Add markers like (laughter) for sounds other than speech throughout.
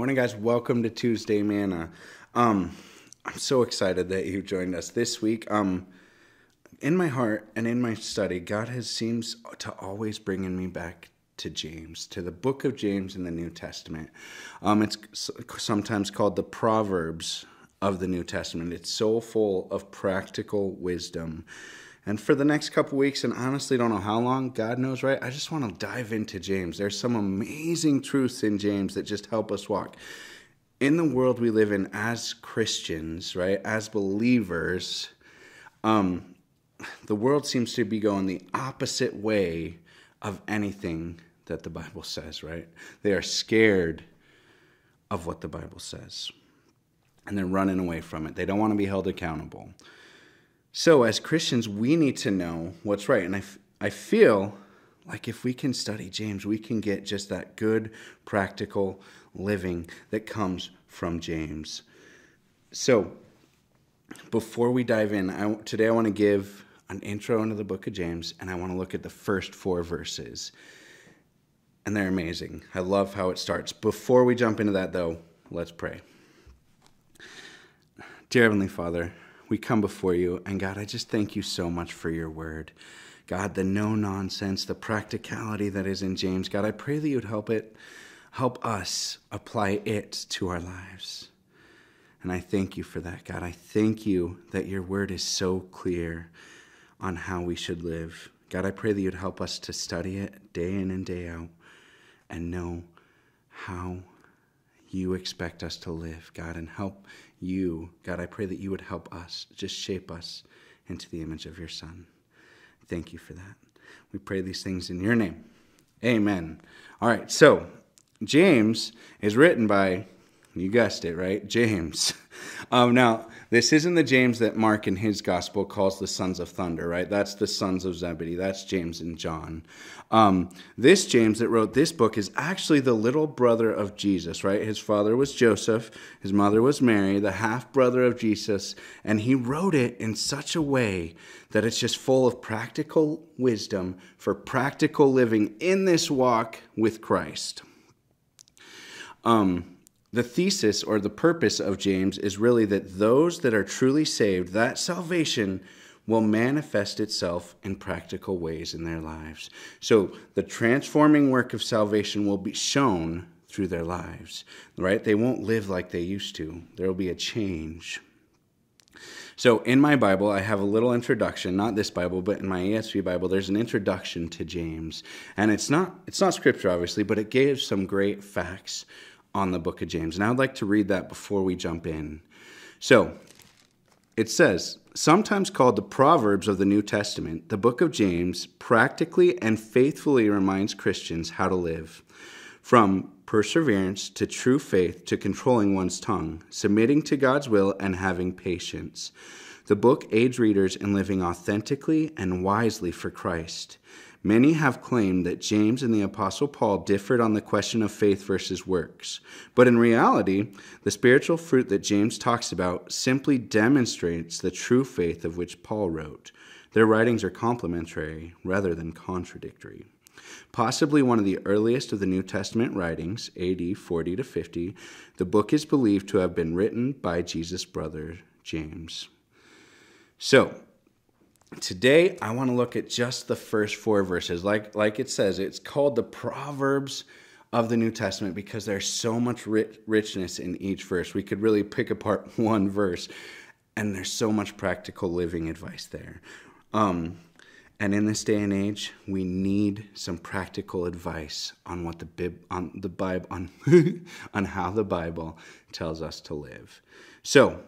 Morning, guys. Welcome to Tuesday Mana. Um, I'm so excited that you joined us this week. Um, in my heart and in my study, God has seems to always bringing me back to James, to the book of James in the New Testament. Um, it's sometimes called the Proverbs of the New Testament. It's so full of practical wisdom and for the next couple weeks, and honestly don't know how long, God knows, right? I just want to dive into James. There's some amazing truths in James that just help us walk. In the world we live in as Christians, right, as believers, um, the world seems to be going the opposite way of anything that the Bible says, right? They are scared of what the Bible says and they're running away from it. They don't want to be held accountable. So, as Christians, we need to know what's right. And I, I feel like if we can study James, we can get just that good, practical living that comes from James. So, before we dive in, I, today I want to give an intro into the book of James, and I want to look at the first four verses. And they're amazing. I love how it starts. Before we jump into that, though, let's pray. Dear Heavenly Father, we come before you. And God, I just thank you so much for your word. God, the no nonsense, the practicality that is in James. God, I pray that you would help it, help us apply it to our lives. And I thank you for that, God. I thank you that your word is so clear on how we should live. God, I pray that you'd help us to study it day in and day out and know how you expect us to live, God, and help you. God, I pray that you would help us, just shape us into the image of your Son. Thank you for that. We pray these things in your name. Amen. All right, so James is written by you guessed it, right? James. (laughs) Um, now, this isn't the James that Mark in his gospel calls the sons of thunder, right? That's the sons of Zebedee. That's James and John. Um, this James that wrote this book is actually the little brother of Jesus, right? His father was Joseph, his mother was Mary, the half brother of Jesus, and he wrote it in such a way that it's just full of practical wisdom for practical living in this walk with Christ. Um, the thesis or the purpose of James is really that those that are truly saved, that salvation will manifest itself in practical ways in their lives. So the transforming work of salvation will be shown through their lives, right? They won't live like they used to, there will be a change. So, in my Bible, I have a little introduction, not this Bible, but in my ESV Bible, there's an introduction to James. And it's not, it's not scripture, obviously, but it gives some great facts on the book of James. And I would like to read that before we jump in. So it says, sometimes called the Proverbs of the New Testament, the book of James practically and faithfully reminds Christians how to live. From perseverance to true faith to controlling one's tongue, submitting to God's will, and having patience. The book aids readers in living authentically and wisely for Christ. Many have claimed that James and the Apostle Paul differed on the question of faith versus works. But in reality, the spiritual fruit that James talks about simply demonstrates the true faith of which Paul wrote. Their writings are complementary rather than contradictory. Possibly one of the earliest of the New Testament writings, AD 40 to 50, the book is believed to have been written by Jesus' brother James. So, today I want to look at just the first four verses. Like, like it says, it's called the Proverbs of the New Testament because there's so much rich, richness in each verse. We could really pick apart (laughs) one verse, and there's so much practical living advice there. Um, and in this day and age, we need some practical advice on what the bib on the Bible on (laughs) on how the Bible tells us to live. So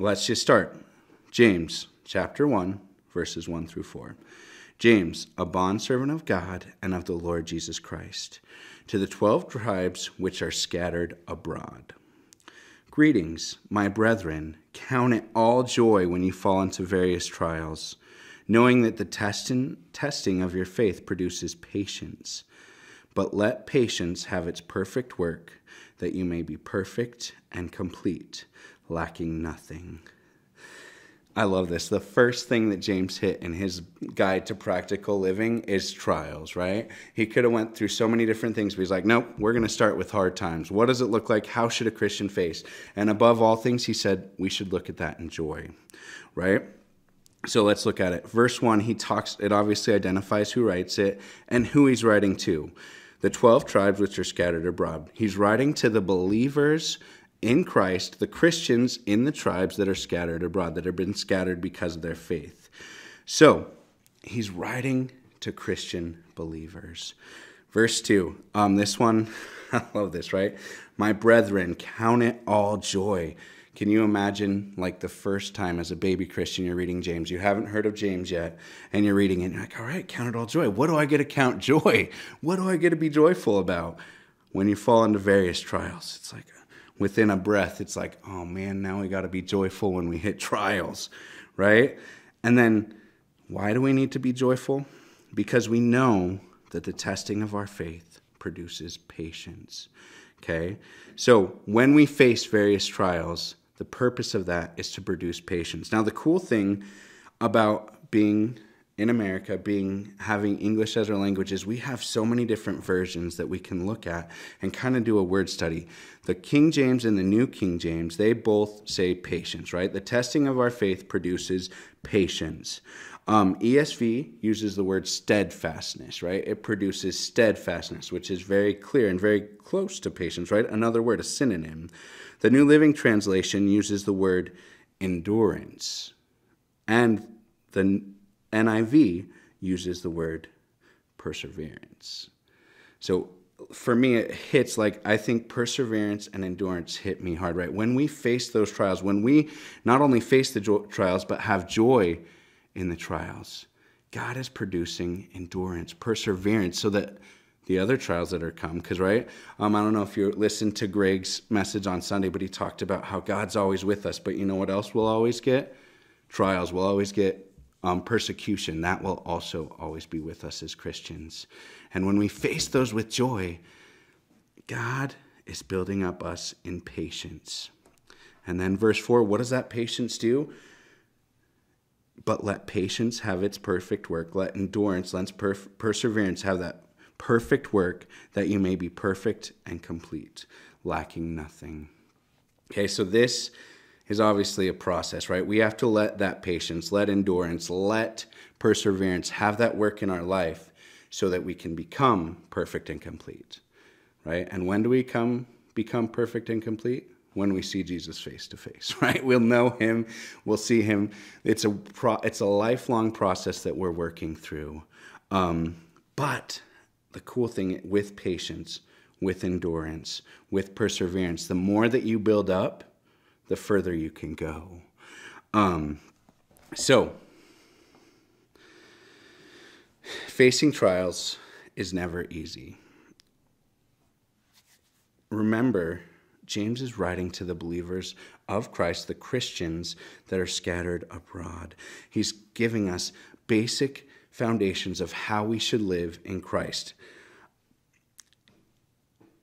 let's just start. James chapter one, verses 1 through 4. James, a bondservant of God and of the Lord Jesus Christ, to the twelve tribes which are scattered abroad. Greetings, my brethren. Count it all joy when you fall into various trials, knowing that the testin- testing of your faith produces patience. But let patience have its perfect work, that you may be perfect and complete, lacking nothing. I love this. The first thing that James hit in his guide to practical living is trials, right? He could have went through so many different things, but he's like, nope, we're going to start with hard times. What does it look like? How should a Christian face? And above all things, he said, we should look at that in joy, right? So let's look at it. Verse 1, he talks, it obviously identifies who writes it and who he's writing to. The 12 tribes which are scattered abroad. He's writing to the believers in Christ the Christians in the tribes that are scattered abroad, that have been scattered because of their faith. So he's writing to Christian believers. Verse 2, um, this one, (laughs) I love this, right? My brethren, count it all joy. Can you imagine, like, the first time as a baby Christian, you're reading James? You haven't heard of James yet, and you're reading it, and you're like, all right, count it all joy. What do I get to count joy? What do I get to be joyful about? When you fall into various trials, it's like, within a breath, it's like, oh man, now we got to be joyful when we hit trials, right? And then why do we need to be joyful? Because we know that the testing of our faith produces patience. Okay? So when we face various trials, the purpose of that is to produce patience. Now, the cool thing about being in America being having English as our language is we have so many different versions that we can look at and kind of do a word study. The King James and the New King James, they both say patience, right? The testing of our faith produces patience. Um, ESV uses the word steadfastness, right? It produces steadfastness, which is very clear and very close to patience, right? Another word, a synonym. The New Living Translation uses the word endurance. And the NIV uses the word perseverance. So for me, it hits like I think perseverance and endurance hit me hard, right? When we face those trials, when we not only face the jo- trials, but have joy in the trials, God is producing endurance, perseverance, so that the other trials that are come, because, right? Um, I don't know if you listened to Greg's message on Sunday, but he talked about how God's always with us. But you know what else we'll always get? Trials. We'll always get um, persecution, that will also always be with us as Christians. And when we face those with joy, God is building up us in patience. And then, verse 4, what does that patience do? But let patience have its perfect work. Let endurance, let perseverance have that perfect work that you may be perfect and complete, lacking nothing. Okay, so this is obviously a process, right? We have to let that patience, let endurance, let perseverance have that work in our life so that we can become perfect and complete, right? And when do we come become perfect and complete? When we see Jesus face to face, (laughs) right? We'll know him, we'll see him. It's a pro, it's a lifelong process that we're working through. Um, but the cool thing with patience, with endurance, with perseverance, the more that you build up, the further you can go. Um, so, facing trials is never easy. Remember, James is writing to the believers of Christ, the Christians that are scattered abroad. He's giving us basic foundations of how we should live in Christ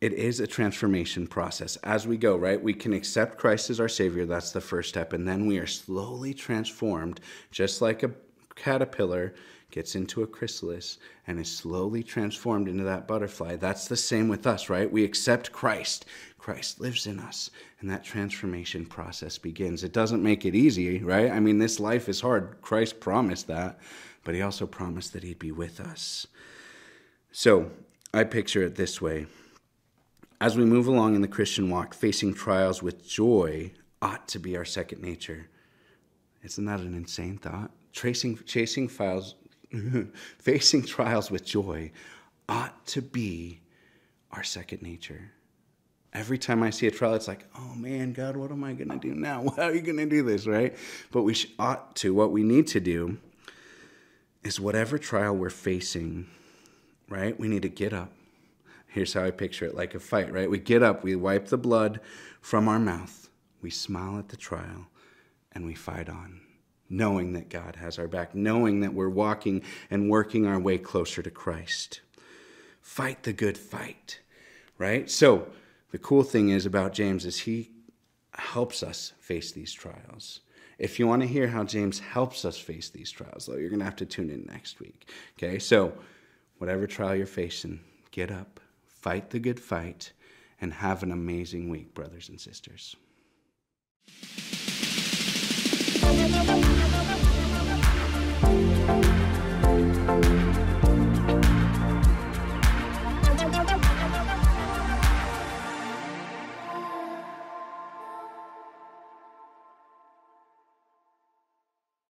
it is a transformation process as we go, right? We can accept Christ as our Savior. That's the first step. And then we are slowly transformed, just like a caterpillar gets into a chrysalis and is slowly transformed into that butterfly. That's the same with us, right? We accept Christ. Christ lives in us, and that transformation process begins. It doesn't make it easy, right? I mean, this life is hard. Christ promised that, but He also promised that He'd be with us. So I picture it this way as we move along in the Christian walk, facing trials with joy ought to be our second nature. Isn't that an insane thought? Tracing, chasing files, (laughs) facing trials with joy ought to be our second nature. Every time I see a trial, it's like, oh man, God, what am I going to do now? How (laughs) are you going to do this, right? But we ought to, what we need to do is whatever trial we're facing, right? We need to get up Here's how I picture it like a fight, right? We get up, we wipe the blood from our mouth, we smile at the trial, and we fight on, knowing that God has our back, knowing that we're walking and working our way closer to Christ. Fight the good fight, right? So, the cool thing is about James is he helps us face these trials. If you want to hear how James helps us face these trials, though, you're going to have to tune in next week. Okay? So, whatever trial you're facing, get up, fight the good fight, and have an amazing week, brothers and sisters.